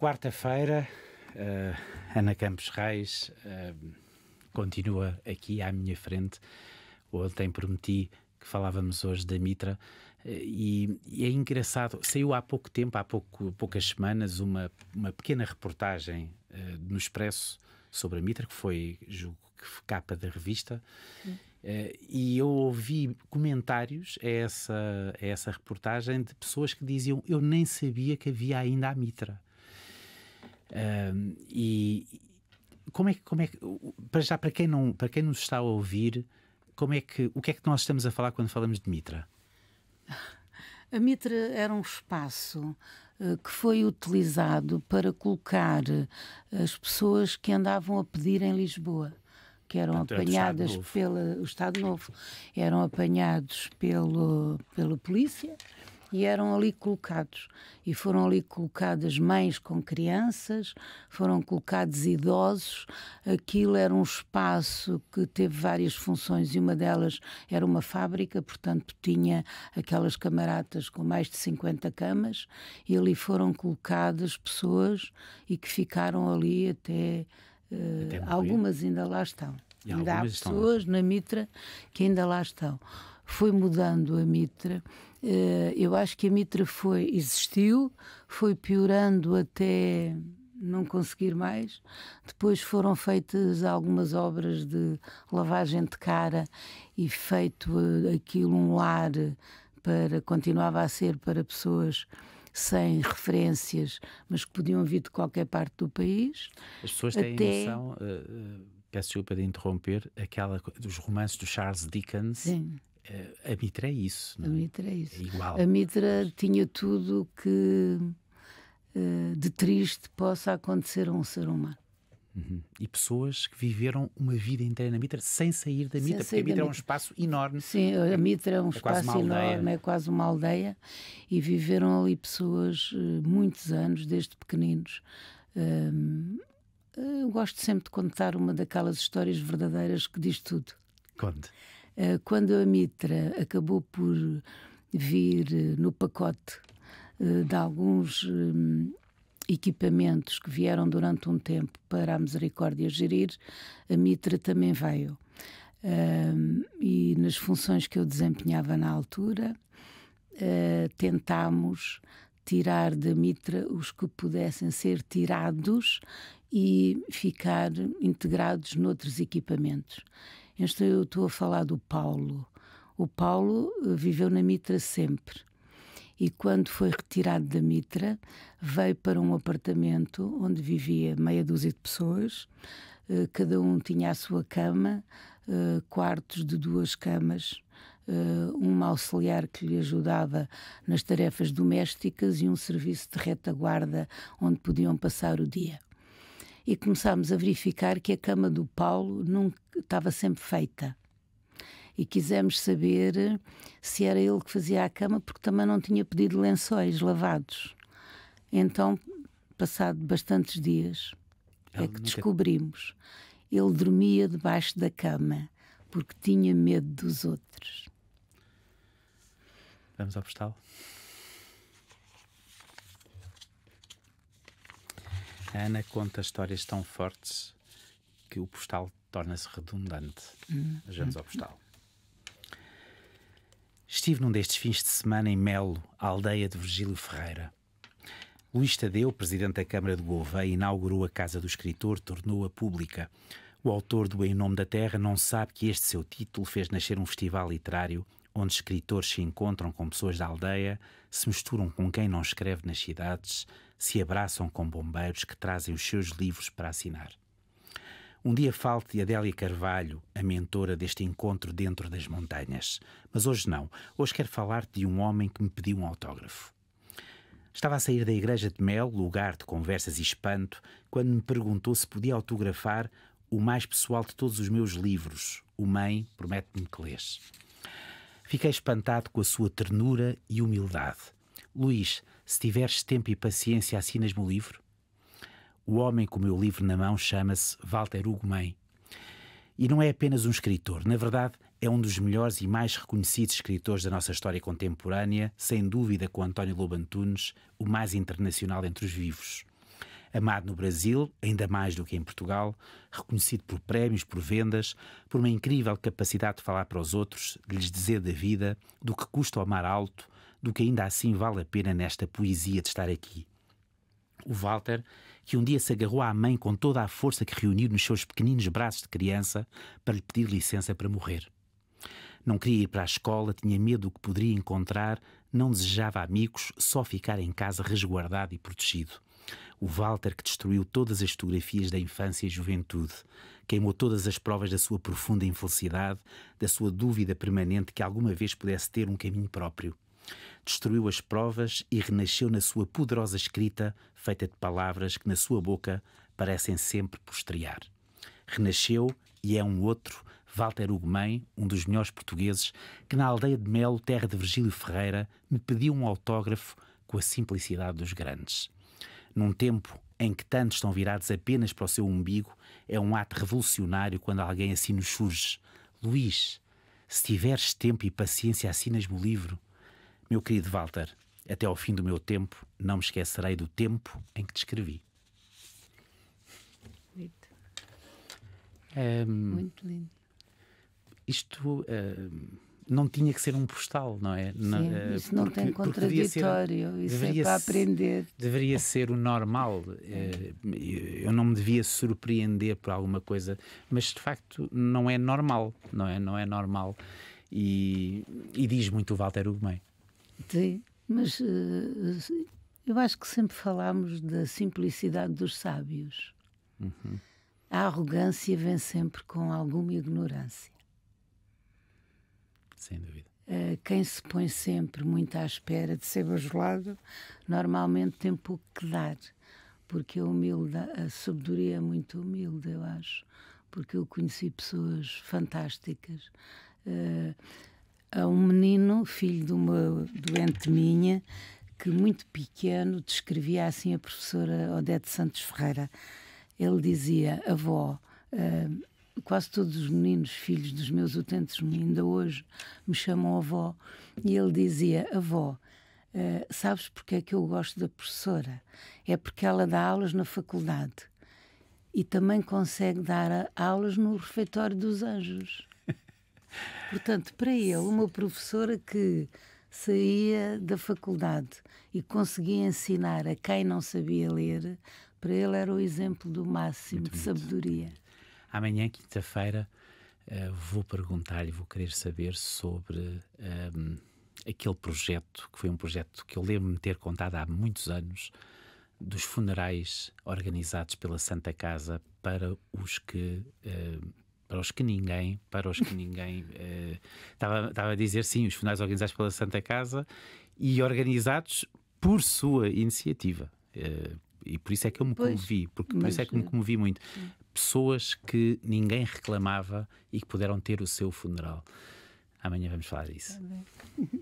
Quarta-feira, uh, Ana Campos Reis uh, continua aqui à minha frente. Ontem prometi que falávamos hoje da Mitra eh, e, e, é engraçado, saiu há pouco tempo, há pouco, poucas semanas, uma, uma pequena reportagem uh, no Expresso sobre a Mitra, que foi, julgo que capa da revista, uh, e eu ouvi comentários a essa, a essa reportagem de pessoas que diziam eu nem sabia que havia ainda a Mitra e como é que, como é que para já para quem não para quem nos está a ouvir, como é que o que é que nós estamos a falar quando falamos de Mitra? A Mitra era um espaço eh, que foi utilizado para colocar eh, as pessoas que andavam a pedir em Lisboa que eram Portanto, é apanhadas pelo Estado Novo, eram apanhados pelo, pela polícia e eram ali colocados. E foram ali colocadas mães com crianças, foram colocados idosos. Aquilo era um espaço que teve várias funções e uma delas era uma fábrica, portanto, tinha aquelas camaratas com mais de 50 camas e ali foram colocadas pessoas e que ficaram ali até. Eh, até algumas ainda lá estão. E ainda há pessoas na Mitra que ainda lá estão foi mudando a Mitra. Eh, eu acho que a Mitra foi, existiu, foi piorando até não conseguir mais. Depois foram feitas algumas obras de lavagem de cara e feito eh, aquilo um lar para continuava a ser para pessoas sem referências, mas que podiam vir de qualquer parte do país. As pessoas têm até... noção, uh, uh, peço desculpa de interromper, aquela, dos romances do Charles Dickens. Sim a Mitra é isso, não é? A Mitra é isso. É igual. A Mitra tinha tudo que eh, de triste possa acontecer a um ser humano. Uhum. E pessoas que viveram uma vida inteira na Mitra sem sair da Mitra, sem porque a Mitra é um espaço enorme. Sim, a Mitra é um é espaço enorme, é quase uma aldeia, e viveram ali pessoas eh, muitos anos, desde pequeninos. Eh, eu gosto sempre de contar uma daquelas histórias verdadeiras que diz tudo. Conte. Eh, quando a Mitra acabou por vir eh, no pacote eh, de alguns equipamentos que vieram durante um tempo para a Misericórdia gerir, a Mitra também veio. e nas funções que eu desempenhava na altura, tentámos tirar da Mitra os que pudessem ser tirados e ficar integrados noutros equipamentos. Este eu estou a falar do Paulo. O Paulo eh, viveu na Mitra sempre. E quando foi retirado da Mitra, veio para um apartamento onde vivia meia dúzia de pessoas. Eh, cada um tinha a sua cama, eh, quartos de duas camas, uma auxiliar que lhe ajudava nas tarefas domésticas e um serviço de retaguarda onde podiam passar o dia e começámos a verificar que a cama do Paulo nunca estava sempre feita. E quisemos saber se era ele que fazia a cama, porque também não tinha pedido lençóis lavados. Então, passado bastantes dias, ele é que nunca... descobrimos. Ele dormia debaixo da cama, porque tinha medo dos outros. Vamos ao postal? A Ana conta histórias tão fortes que o postal torna-se redundante. Hum. Vejamos ao hum. postal. Estive num destes fins de semana em Melo, a aldeia de Virgílio Ferreira. Luís Tadeu, presidente da Câmara de Gouveia, inaugurou a Casa do Escritor, tornou-a pública. O autor do Em Nome da Terra não sabe que este seu título fez nascer um festival literário onde escritores se encontram com pessoas da aldeia, se misturam com quem não escreve nas cidades, se abraçam com bombeiros que trazem os seus livros para assinar. Um dia falte Adélia Carvalho, a mentora deste encontro dentro das montanhas. Mas hoje não. Hoje quero falar-te de um homem que me pediu um autógrafo. Estava a sair da igreja de Mel, lugar de conversas e espanto, quando me perguntou se podia autografar o mais pessoal de todos os meus livros, O Mãe Promete-me que Lês. Fiquei espantado com a sua ternura e humildade. Luís, se tiveres tempo e paciência, assinas-me o livro? O homem com o meu livro na mão chama-se Walter Hugo May. E não é apenas um escritor, na verdade, é um dos melhores e mais reconhecidos escritores da nossa história contemporânea, sem dúvida com António Lobo Antunes, o mais internacional entre os vivos. Amado no Brasil, ainda mais do que em Portugal, reconhecido por prémios, por vendas, por uma incrível capacidade de falar para os outros, de lhes dizer da vida, do que custa amar alto, do que ainda assim vale a pena nesta poesia de estar aqui. O Walter, que um dia se agarrou à mãe com toda a força que reuniu nos seus pequeninos braços de criança para lhe pedir licença para morrer. Não queria ir para a escola, tinha medo do que poderia encontrar, não desejava amigos, só ficar em casa resguardado e protegido. O Walter que destruiu todas as fotografias da infância e juventude, queimou todas as provas da sua profunda infelicidade, da sua dúvida permanente que alguma vez pudesse ter um caminho próprio. Destruiu as provas e renasceu na sua poderosa escrita, feita de palavras que na sua boca parecem sempre postrear. Renasceu e é um outro, Walter Ugumem, um dos melhores portugueses, que na aldeia de Melo, terra de Virgílio Ferreira, me pediu um autógrafo com a simplicidade dos grandes. Num tempo em que tantos estão virados apenas para o seu umbigo, é um ato revolucionário quando alguém assim nos surge. Luís, se tiveres tempo e paciência, assinas-me o livro. Meu querido Walter, até ao fim do meu tempo, não me esquecerei do tempo em que te escrevi. Bonito. Um, Muito lindo. Isto não tinha que ser um postal, não é? Sim, não, eh, isso não porque, tem contraditório, ser, isso é para aprender. Deveria ser o normal. Eh, eu não me devia surpreender por alguma coisa, mas de facto não é normal, não é? Não é normal. E, e diz muito o Walter Ugumem Sim, mas uh, eu acho que sempre falámos da simplicidade dos sábios. Uhum. A arrogância vem sempre com alguma ignorância. Sem dúvida. Eh, quem se põe sempre muito à espera de ser bajulado, normalmente tem pouco que dar, porque a, humilde, a sabedoria é muito humilde, eu acho, porque eu conheci pessoas fantásticas. Uh, a um menino, filho de uma doente minha, que muito pequeno descrevia assim a professora Odete Santos Ferreira. Ele dizia: Avó, uh, quase todos os meninos, filhos dos meus utentes, ainda hoje me chamam avó. E ele dizia: Avó, uh, sabes porque é que eu gosto da professora? É porque ela dá aulas na faculdade e também consegue dar aulas no refeitório dos anjos. Portanto, para ele, uma professora que saía da faculdade e conseguia ensinar a quem não sabia ler, para ele era o exemplo do máximo de sabedoria. Amanhã, quinta-feira, eh, vou perguntar-lhe, vou querer saber sobre. Um, ehm, aquele projeto, que foi um projeto que eu lembro-me ter contado há muitos anos, dos funerais organizados pela Santa Casa para os que ehm, para os que ninguém, para os que ninguém. Eh, estava, estava a dizer, sim, os funerais organizados pela Santa Casa e organizados por sua iniciativa. Eh, e por isso é que eu me pois, comovi, porque por isso é que me comovi muito. Pessoas que ninguém reclamava e que puderam ter o seu funeral. Amanhã vamos falar disso. Tá